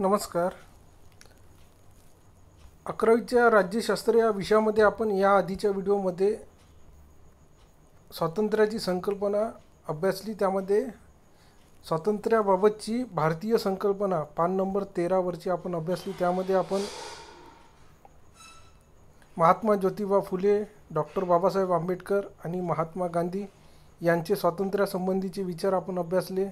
नमस्कार अकरावीच्या राज्यशास्त्र या विषयामध्ये आपण या आधीच्या व्हिडिओमध्ये स्वातंत्र्याची संकल्पना अभ्यासली त्यामध्ये स्वातंत्र्याबाबतची भारतीय संकल्पना पान नंबर तेरावरची आपण अभ्यासली त्यामध्ये आपण महात्मा ज्योतिबा फुले डॉक्टर बाबासाहेब आंबेडकर आणि महात्मा गांधी यांचे स्वातंत्र्यासंबंधीचे विचार आपण अभ्यासले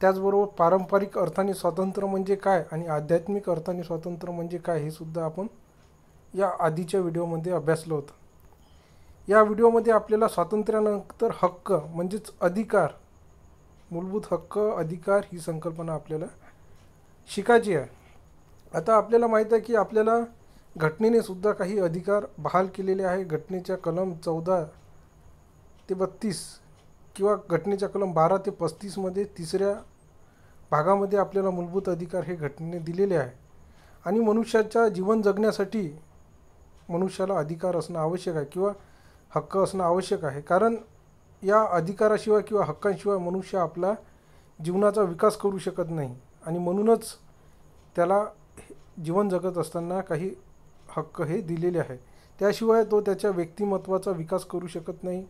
त्याचबरोबर पारंपरिक अर्थाने स्वातंत्र्य म्हणजे काय आणि आध्यात्मिक अर्थाने स्वातंत्र्य म्हणजे काय हे सुद्धा आपण या आधीच्या व्हिडिओमध्ये अभ्यासलं होतं या व्हिडिओमध्ये आपल्याला स्वातंत्र्यानंतर हक्क म्हणजेच अधिकार मूलभूत हक्क अधिकार ही संकल्पना आपल्याला शिकायची आहे आता आपल्याला माहीत आहे की आपल्याला घटनेने सुद्धा काही अधिकार बहाल केलेले आहे घटनेच्या कलम चौदा ते बत्तीस किंवा घटनेच्या कलम बारा ते पस्तीसमध्ये तिसऱ्या भागामध्ये आपल्याला मूलभूत अधिकार हे घटनेने दिलेले आहे आणि मनुष्याच्या जीवन जगण्यासाठी मनुष्याला अधिकार असणं आवश्यक आहे किंवा हक्क असणं आवश्यक आहे कारण या अधिकाराशिवाय किंवा हक्कांशिवाय मनुष्य आपला जीवनाचा विकास करू शकत नाही आणि म्हणूनच त्याला जीवन जगत असताना काही हक्क हे दिलेले आहे त्याशिवाय तो त्याच्या व्यक्तिमत्वाचा विकास करू शकत नाही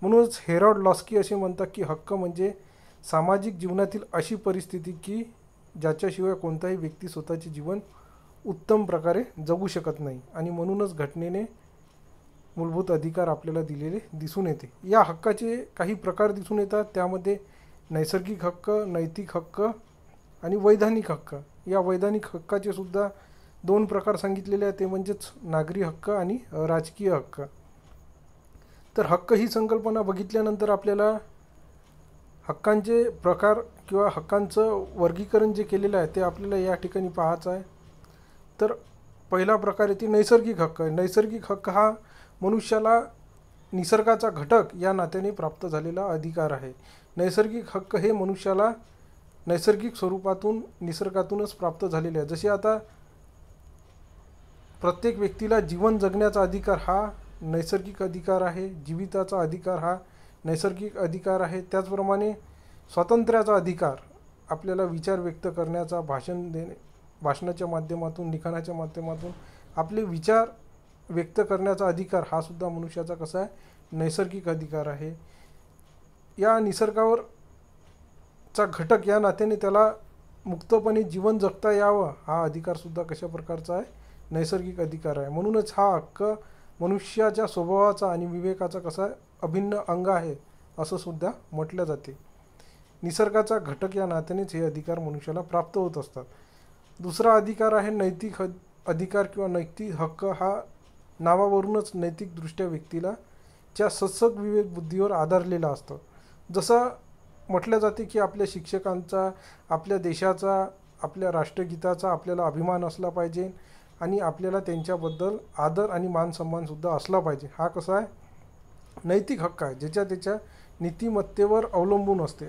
म्हणूनच हेरॉड लॉस्की असे म्हणतात की हक्क म्हणजे सामाजिक जीवनातील अशी परिस्थिती की ज्याच्याशिवाय कोणताही व्यक्ती स्वतःचे जीवन उत्तम प्रकारे जगू शकत नाही आणि म्हणूनच घटनेने मूलभूत अधिकार आपल्याला दिलेले दिसून येते या हक्काचे काही प्रकार दिसून येतात त्यामध्ये नैसर्गिक हक्क नैतिक हक्क आणि वैधानिक हक्क या वैधानिक हक्काचे सुद्धा दोन प्रकार सांगितलेले आहेत ते म्हणजेच नागरी हक्क आणि राजकीय हक्क तर हक्क ही संकल्पना बघितल्यानंतर आपल्याला हक्कांचे प्रकार किंवा हक्कांचं वर्गीकरण जे केलेलं आहे ते आपल्याला या ठिकाणी पाहायचं आहे तर पहिला प्रकार येते नैसर्गिक हक्क आहे नैसर्गिक हक्क हा मनुष्याला निसर्गाचा घटक या नात्याने प्राप्त झालेला अधिकार आहे नैसर्गिक हक्क हे मनुष्याला नैसर्गिक स्वरूपातून निसर्गातूनच प्राप्त झालेले आहे जसे आता प्रत्येक व्यक्तीला जीवन जगण्याचा अधिकार हा नैसर्गिक अधिकार आहे जीविताचा अधिकार हा नैसर्गिक अधिकार आहे त्याचप्रमाणे स्वातंत्र्याचा अधिकार आपल्याला विचार व्यक्त करण्याचा भाषण देणे भाषणाच्या माध्यमातून लिखाणाच्या माध्यमातून आपले विचार व्यक्त करण्याचा अधिकार हा सुद्धा मनुष्याचा कसा आहे नैसर्गिक अधिकार आहे या निसर्गावर चा घटक या नात्याने त्याला मुक्तपणे जीवन जगता यावं हा अधिकारसुद्धा कशा प्रकारचा आहे नैसर्गिक अधिकार आहे म्हणूनच हा हक्क मनुष्याच्या स्वभावाचा आणि विवेकाचा कसा अभिन्न अंग आहे असं सुद्धा म्हटलं जाते निसर्गाचा घटक या नात्यानेच हे अधिकार मनुष्याला प्राप्त होत असतात दुसरा अधिकार आहे नैतिक अधिकार किंवा नैतिक हक्क हा नावावरूनच नैतिकदृष्ट्या व्यक्तीला च्या सत्सक विवेक बुद्धीवर आधारलेला असतो जसं म्हटलं जाते की आपल्या शिक्षकांचा आपल्या देशाचा आपल्या राष्ट्रगीताचा आपल्याला अभिमान असला पाहिजे आणि आपल्याला त्यांच्याबद्दल आदर आणि मानसन्मानसुद्धा असला पाहिजे हा कसा आहे नैतिक हक्क आहे ज्याच्या त्याच्या नीतिमत्तेवर अवलंबून असते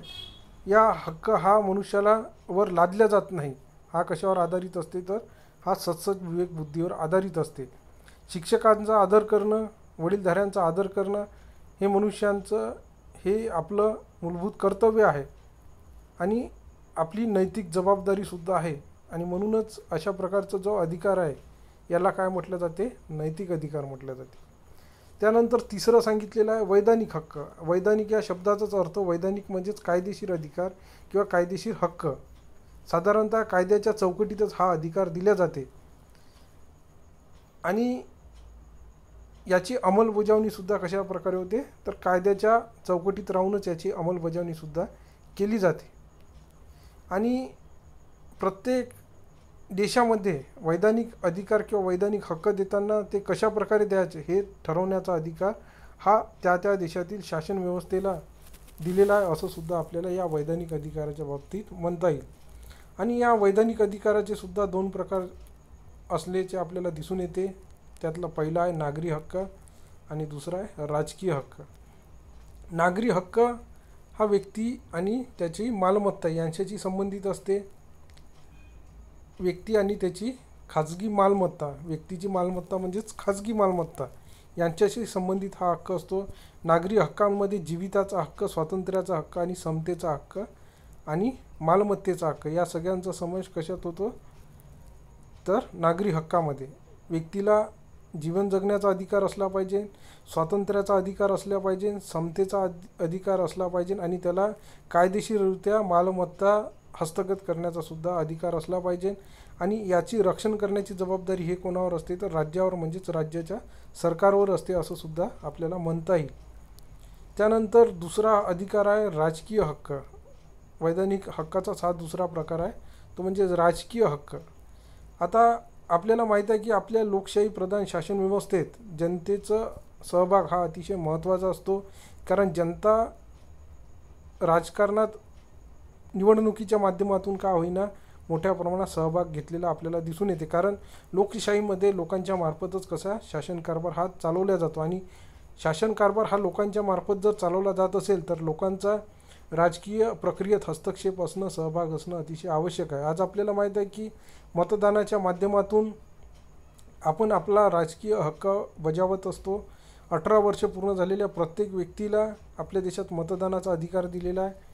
या हक्क हा मनुष्याला वर लादल्या जात नाही हा कशावर आधारित असते तर हा सत्सज विवेक बुद्धीवर आधारित असते शिक्षकांचा आदर करणं वडीलधाऱ्यांचा आदर करणं हे मनुष्यांचं हे आपलं मूलभूत कर्तव्य आहे आणि आपली नैतिक जबाबदारीसुद्धा आहे आणि म्हणूनच अशा प्रकारचा जो अधिकार आहे याला काय म्हटलं जाते नैतिक अधिकार म्हटलं जाते त्यानंतर तिसरं सांगितलेलं आहे वैधानिक हक्क वैधानिक या शब्दाचाच अर्थ वैधानिक म्हणजेच कायदेशीर अधिकार किंवा कायदेशीर हक्क साधारणतः कायद्याच्या चौकटीतच हा अधिकार दिला जाते आणि याची अंमलबजावणीसुद्धा कशा प्रकारे होते तर कायद्याच्या चौकटीत राहूनच याची अंमलबजावणीसुद्धा केली जाते आणि प्रत्येक देशामध्ये वैधानिक अधिकार किंवा वैधानिक हक्क देताना ते कशा प्रकारे द्यायचे हे ठरवण्याचा अधिकार हा त्या त्या देशातील शासन व्यवस्थेला दिलेला आहे असं सुद्धा आपल्याला या वैधानिक अधिकाराच्या बाबतीत म्हणता येईल आणि या वैधानिक अधिकाराचे सुद्धा दोन प्रकार असल्याचे आपल्याला दिसून येते त्यातला पहिला आहे नागरी हक्क आणि दुसरा आहे राजकीय हक्क नागरी हक्क हा व्यक्ती आणि त्याची मालमत्ता यांच्याशी संबंधित असते व्यक्ती आणि त्याची खाजगी मालमत्ता व्यक्तीची मालमत्ता म्हणजेच खाजगी मालमत्ता यांच्याशी संबंधित हा हक्क असतो नागरी हक्कांमध्ये जीविताचा हक्क स्वातंत्र्याचा हक्क आणि समतेचा हक्क आणि मालमत्तेचा हक्क या सगळ्यांचा समावेश कशात होतो तर नागरी हक्कामध्ये व्यक्तीला जीवन जगण्याचा अधिकार असला पाहिजे स्वातंत्र्याचा अधिकार असला पाहिजे समतेचा अधिकार असला पाहिजे आणि त्याला कायदेशीररित्या मालमत्ता हस्तगत करण्याचा सुद्धा अधिकार असला पाहिजे आणि याची रक्षण करण्याची जबाबदारी हे कोणावर असते तर राज्यावर म्हणजेच राज्याच्या सरकारवर असते असं सुद्धा आपल्याला म्हणता येईल त्यानंतर दुसरा अधिकार आहे राजकीय हक्क वैधानिक हक्काचा हा दुसरा प्रकार आहे तो म्हणजे राजकीय हक्क आता आपल्याला माहीत आहे की आपल्या लोकशाही प्रधान शासन व्यवस्थेत जनतेचं सहभाग हा अतिशय महत्त्वाचा असतो कारण जनता राजकारणात निवडणुकीच्या माध्यमातून का होईना मोठ्या प्रमाणात सहभाग घेतलेला आपल्याला दिसून येते कारण लोकशाहीमध्ये लोकांच्या मार्फतच कसा शासन कारभार हा चालवला जातो आणि शासन कारभार हा लोकांच्या मार्फत जर चालवला जात असेल तर लोकांचा राजकीय प्रक्रियेत हस्तक्षेप असणं सहभाग असणं अतिशय आवश्यक आहे आज आपल्याला माहीत आहे की मतदानाच्या माध्यमातून आपण आपला राजकीय हक्क बजावत असतो अठरा वर्ष पूर्ण झालेल्या प्रत्येक व्यक्तीला आपल्या देशात मतदानाचा अधिकार दिलेला आहे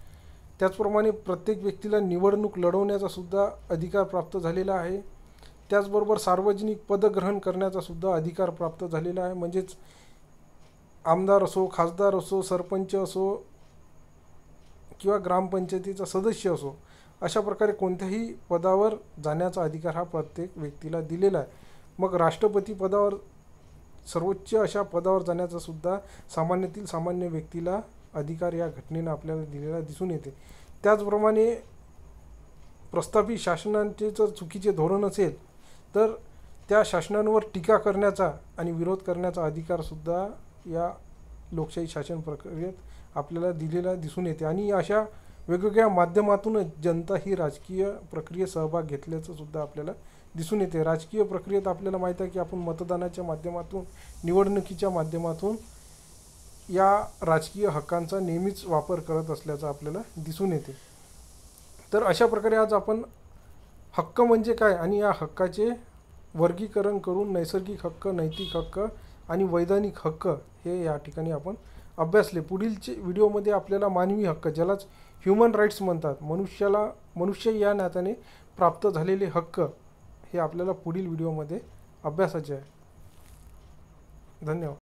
त्याचप्रमाणे प्रत्येक व्यक्तीला निवडणूक लढवण्याचा सुद्धा अधिकार प्राप्त झालेला आहे त्याचबरोबर सार्वजनिक पदग्रहण करण्याचा सुद्धा अधिकार प्राप्त झालेला आहे म्हणजेच आमदार असो खासदार असो सरपंच असो किंवा ग्रामपंचायतीचा सदस्य असो अशा प्रकारे कोणत्याही पदावर जाण्याचा अधिकार हा प्रत्येक व्यक्तीला दिलेला आहे मग राष्ट्रपती पदावर सर्वोच्च अशा पदावर जाण्याचा सुद्धा सामान्यातील सामान्य व्यक्तीला अधिकार या घटनेनं आपल्याला दिलेला दिसून येते त्याचप्रमाणे प्रस्थापित शासनांचे जर चुकीचे धोरण असेल तर त्या शासनांवर टीका करण्याचा आणि विरोध करण्याचा अधिकारसुद्धा या लोकशाही शासन प्रक्रियेत आपल्याला दिलेला दिसून येते आणि अशा वेगवेगळ्या माध्यमातूनच जनता ही राजकीय प्रक्रियेत सहभाग घेतल्याचं सुद्धा आपल्याला दिसून येते राजकीय प्रक्रियेत आपल्याला माहीत आहे की आपण मतदानाच्या माध्यमातून निवडणुकीच्या माध्यमातून या राजकीय हक्कांचा नेहमीच वापर करत असल्याचं आपल्याला दिसून येते तर अशा प्रकारे आज आपण हक्क म्हणजे काय आणि या हक्काचे वर्गीकरण करून नैसर्गिक हक्क नैतिक हक्क आणि वैधानिक हक्क हे या ठिकाणी आपण अभ्यासले पुढीलचे व्हिडिओमध्ये आपल्याला मानवी हक्क ज्यालाच ह्युमन राईट्स म्हणतात मनुष्याला मनुष्य या नात्याने प्राप्त झालेले हक्क हे आपल्याला पुढील व्हिडिओमध्ये अभ्यासाचे आहे धन्यवाद